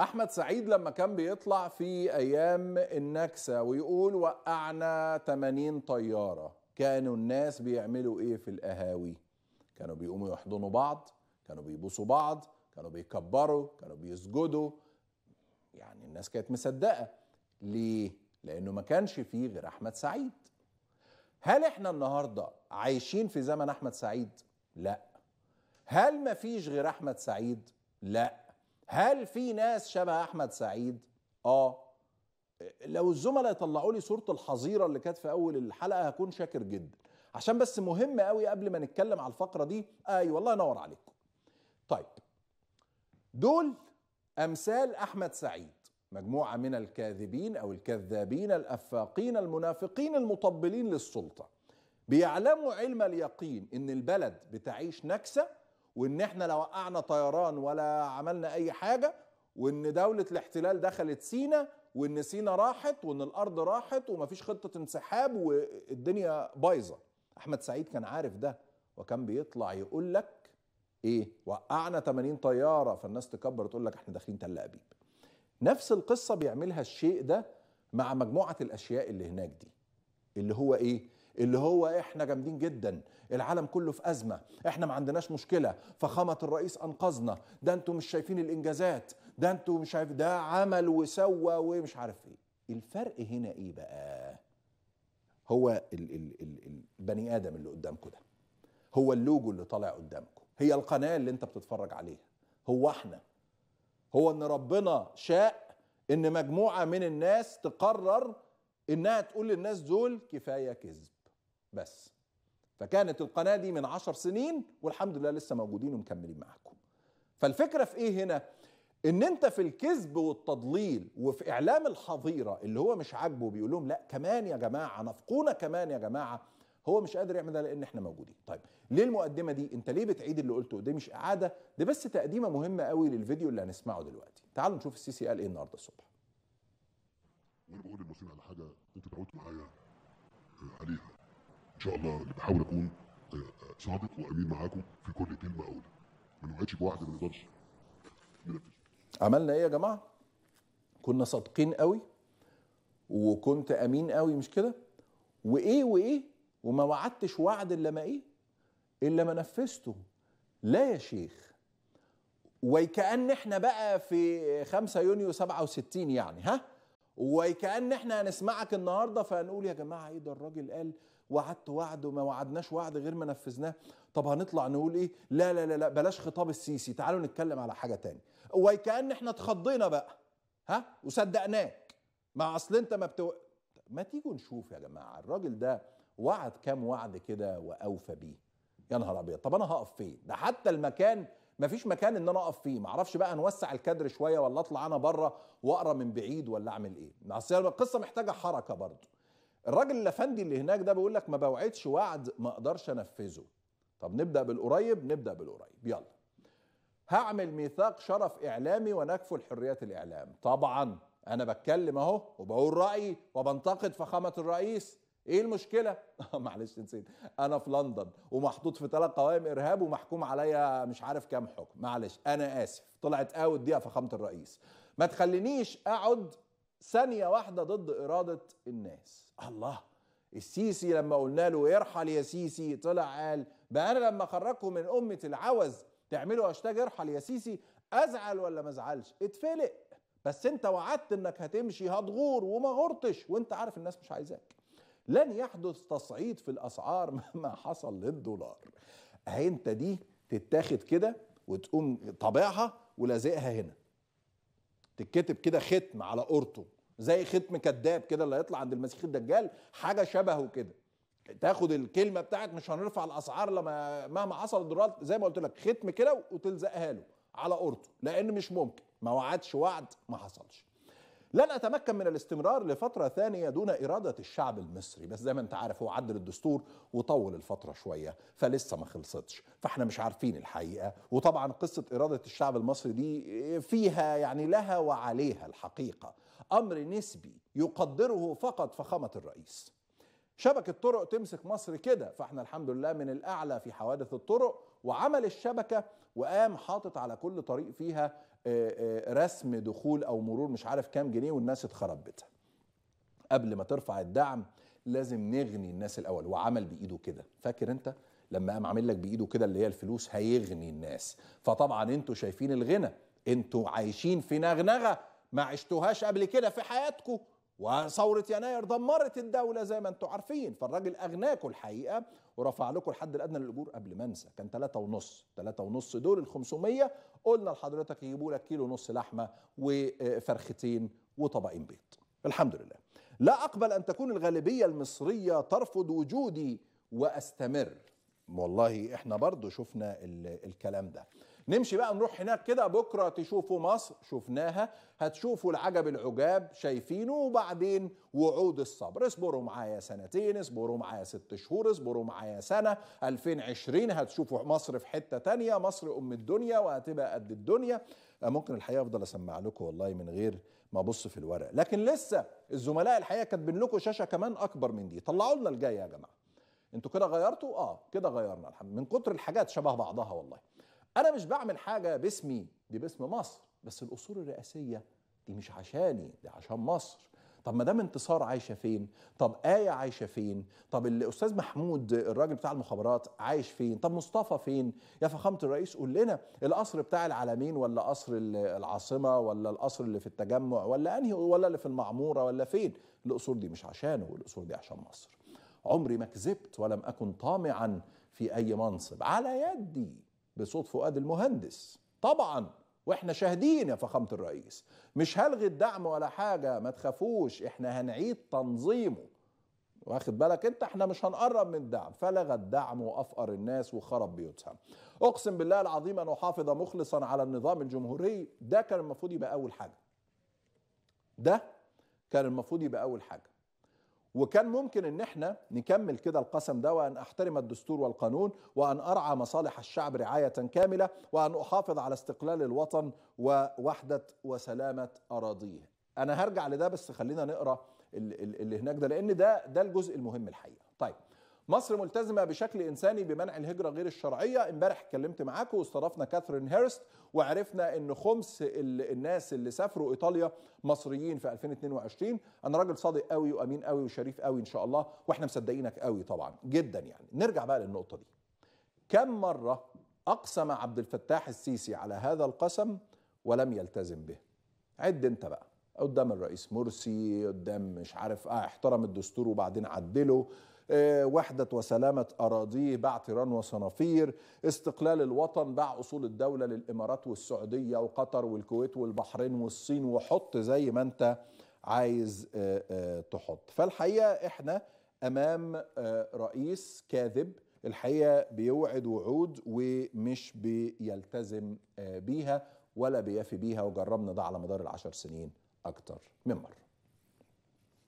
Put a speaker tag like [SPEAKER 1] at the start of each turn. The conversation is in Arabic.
[SPEAKER 1] احمد سعيد لما كان بيطلع في ايام النكسه ويقول وقعنا 80 طياره كانوا الناس بيعملوا ايه في القهاوي كانوا بيقوموا يحضنوا بعض كانوا بيبوسوا بعض كانوا بيكبروا كانوا بيسجدوا يعني الناس كانت مصدقه ليه لانه ما كانش فيه غير احمد سعيد هل احنا النهارده عايشين في زمن احمد سعيد لا هل ما فيش غير احمد سعيد لا هل في ناس شبه احمد سعيد اه لو الزملاء يطلعوا لي صوره الحظيره اللي كانت في اول الحلقه هكون شاكر جدا عشان بس مهم قوي قبل ما نتكلم على الفقره دي اي أيوة والله ينور عليكم طيب دول امثال احمد سعيد مجموعه من الكاذبين او الكذابين الافاقين المنافقين المطبلين للسلطه بيعلموا علم اليقين ان البلد بتعيش نكسه وان احنا لا وقعنا طيران ولا عملنا اي حاجه وان دوله الاحتلال دخلت سينا وان سينا راحت وان الارض راحت ومفيش خطه انسحاب والدنيا بايظه احمد سعيد كان عارف ده وكان بيطلع يقول لك ايه وقعنا 80 طياره فالناس تكبر تقول لك احنا داخلين تل ابيب نفس القصه بيعملها الشيء ده مع مجموعه الاشياء اللي هناك دي اللي هو ايه اللي هو احنا جامدين جدا العالم كله في ازمه احنا ما عندناش مشكله فخامه الرئيس انقذنا ده انتوا مش شايفين الانجازات ده انتوا مش عارف ده عمل وسوى ومش عارف ايه الفرق هنا ايه بقى هو البني ادم اللي قدامكم ده هو اللوجو اللي طالع قدامكم هي القناه اللي انت بتتفرج عليها هو احنا هو ان ربنا شاء ان مجموعه من الناس تقرر انها تقول للناس دول كفايه كذب بس فكانت القناة دي من عشر سنين والحمد لله لسه موجودين ومكملين معاكم فالفكرة في ايه هنا ان انت في الكذب والتضليل وفي اعلام الحظيرة اللي هو مش عاجبه بيقول لهم لا كمان يا جماعة نفقونا كمان يا جماعة هو مش قادر يعمل ده لان احنا موجودين طيب ليه المقدمه دي انت ليه بتعيد اللي قلته ده مش اعاده دي بس تقديمه مهمه قوي للفيديو اللي هنسمعه دلوقتي تعالوا نشوف السيسي قال ايه النهارده الصبح وانا بقول للمصريين على حاجه انتوا تعودتوا معايا آه، عليها ان شاء الله بحاول اكون صادق آه، وامين معاكم في كل كلمه اقولها ما نوعدش بوعد ما نقدرش عملنا ايه يا جماعه كنا صادقين قوي وكنت امين قوي مش كده وايه وايه وما وعدتش وعد الا ما ايه الا ما نفذته لا يا شيخ وكأن احنا بقى في 5 يونيو 67 يعني ها وكأن احنا هنسمعك النهارده فهنقول يا جماعه ايه ده الراجل قال وعدت وعد وما وعدناش وعد غير ما نفذناه طب هنطلع نقول ايه لا لا لا, لا بلاش خطاب السيسي تعالوا نتكلم على حاجه تاني وكأن احنا اتخضينا بقى ها وصدقناك ما اصل انت ما بتو... ما تيجوا نشوف يا جماعه الراجل ده وعد كام وعد كده واوفى بيه يا نهار ابيض طب انا هقف فين ده حتى المكان مفيش مكان ان انا اقف فيه معرفش بقى نوسع الكادر شويه ولا اطلع انا بره واقرا من بعيد ولا اعمل ايه القصه محتاجه حركه برضه الراجل الافندي اللي هناك ده بيقول لك ما بوعدش وعد ما اقدرش انفذه طب نبدا بالقريب نبدا بالقريب يلا هعمل ميثاق شرف اعلامي ونكفل حريات الاعلام طبعا انا بتكلم اهو وبقول رايي وبنتقد فخامه الرئيس ايه المشكله آه، معلش نسيت انا في لندن ومحطوط في ثلاث قوائم ارهاب ومحكوم عليا مش عارف كام حكم معلش انا اسف طلعت اوت دي فخامه الرئيس ما تخلينيش اقعد ثانيه واحده ضد اراده الناس الله السيسي لما قلنا له ارحل يا سيسي طلع قال بقى انا لما اخرجكم من امه العوز تعملوا هاشتاج ارحل يا سيسي ازعل ولا ما ازعلش اتفلق بس انت وعدت انك هتمشي هتغور وما غرتش وانت عارف الناس مش عايزاك لن يحدث تصعيد في الاسعار مهما حصل للدولار اهي انت دي تتاخد كده وتقوم طابعها ولازقها هنا تتكتب كده ختم على قرطه زي ختم كذاب كده اللي هيطلع عند المسيح الدجال حاجه شبهه كده تاخد الكلمه بتاعت مش هنرفع الاسعار لما مهما حصل الدولار زي ما قلت لك ختم كده وتلزقها له على قرطه لان مش ممكن ما وعدش وعد ما حصلش لن اتمكن من الاستمرار لفتره ثانيه دون اراده الشعب المصري بس زي ما انت عارف هو عدل الدستور وطول الفتره شويه فلسه ما خلصتش فاحنا مش عارفين الحقيقه وطبعا قصه اراده الشعب المصري دي فيها يعني لها وعليها الحقيقه امر نسبي يقدره فقط فخامه الرئيس شبكه طرق تمسك مصر كده فاحنا الحمد لله من الاعلى في حوادث الطرق وعمل الشبكه وقام حاطط على كل طريق فيها آه، آه، رسم دخول او مرور مش عارف كام جنيه والناس اتخربتها قبل ما ترفع الدعم لازم نغني الناس الاول وعمل بايده كده فاكر انت لما قام عامل لك بايده كده اللي هي الفلوس هيغني الناس فطبعا انتوا شايفين الغنى انتوا عايشين في نغنغه ما عشتوهاش قبل كده في حياتكم وثورة يناير دمرت الدولة زي ما أنتوا عارفين فالراجل أغناكم الحقيقة ورفع لكم الحد الادنى للاجور قبل ما انسى كان ثلاثة ونص ثلاثة ونص دول ال 500 قلنا لحضرتك يجيبوا لك كيلو ونص لحمه وفرختين وطبقين بيض الحمد لله لا اقبل ان تكون الغالبيه المصريه ترفض وجودي واستمر والله احنا برضو شفنا الكلام ده نمشي بقى نروح هناك كده بكره تشوفوا مصر شفناها هتشوفوا العجب العجاب شايفينه وبعدين وعود الصبر اصبروا معايا سنتين اصبروا معايا ست شهور اصبروا معايا سنه 2020 هتشوفوا مصر في حته تانية مصر ام الدنيا وهتبقى قد الدنيا آه، ممكن الحقيقه افضل اسمع لكم والله من غير ما ابص في الورق لكن لسه الزملاء الحقيقه كاتبين لكم شاشه كمان اكبر من دي طلعوا لنا الجايه يا جماعه انتوا كده غيرتوا اه كده غيرنا الحمد من كتر الحاجات شبه بعضها والله انا مش بعمل حاجه باسمي دي باسم مصر بس الاصول الرئاسيه دي مش عشاني دي عشان مصر طب ما دام انتصار عايشه فين طب ايه عايشه فين طب الاستاذ محمود الراجل بتاع المخابرات عايش فين طب مصطفى فين يا فخامه الرئيس قول لنا القصر بتاع العالمين ولا قصر العاصمه ولا القصر اللي في التجمع ولا انهي ولا اللي في المعموره ولا فين الاصول دي مش عشانه والاصول دي عشان مصر عمري ما كذبت ولم اكن طامعا في اي منصب على يدي بصوت فؤاد المهندس طبعا واحنا شاهدين يا فخامه الرئيس مش هلغي الدعم ولا حاجه ما تخافوش احنا هنعيد تنظيمه واخد بالك انت احنا مش هنقرب من الدعم فلغى الدعم وافقر الناس وخرب بيوتها اقسم بالله العظيم ان احافظ مخلصا على النظام الجمهوري ده كان المفروض يبقى اول حاجه ده كان المفروض يبقى اول حاجه وكان ممكن ان احنا نكمل كده القسم ده وان احترم الدستور والقانون وان ارعى مصالح الشعب رعايه كامله وان احافظ على استقلال الوطن ووحده وسلامه اراضيه. انا هرجع لده بس خلينا نقرا اللي هناك ده لان ده ده الجزء المهم الحقيقه. طيب مصر ملتزمه بشكل انساني بمنع الهجره غير الشرعيه امبارح اتكلمت معاكم واستضفنا كاثرين هيرست وعرفنا ان خمس الناس اللي سافروا ايطاليا مصريين في 2022 انا راجل صادق قوي وامين قوي وشريف قوي ان شاء الله واحنا مصدقينك قوي طبعا جدا يعني نرجع بقى للنقطه دي كم مره اقسم عبد الفتاح السيسي على هذا القسم ولم يلتزم به عد انت بقى قدام الرئيس مرسي قدام مش عارف اه احترم الدستور وبعدين عدله آه، وحدة وسلامة أراضيه باع تيران وصنافير استقلال الوطن باع أصول الدولة للإمارات والسعودية وقطر والكويت والبحرين والصين وحط زي ما أنت عايز آه، آه، تحط فالحقيقة إحنا أمام رئيس كاذب الحقيقة بيوعد وعود ومش بيلتزم بيها ولا بيفي بيها وجربنا ده على مدار العشر سنين أكثر من مرة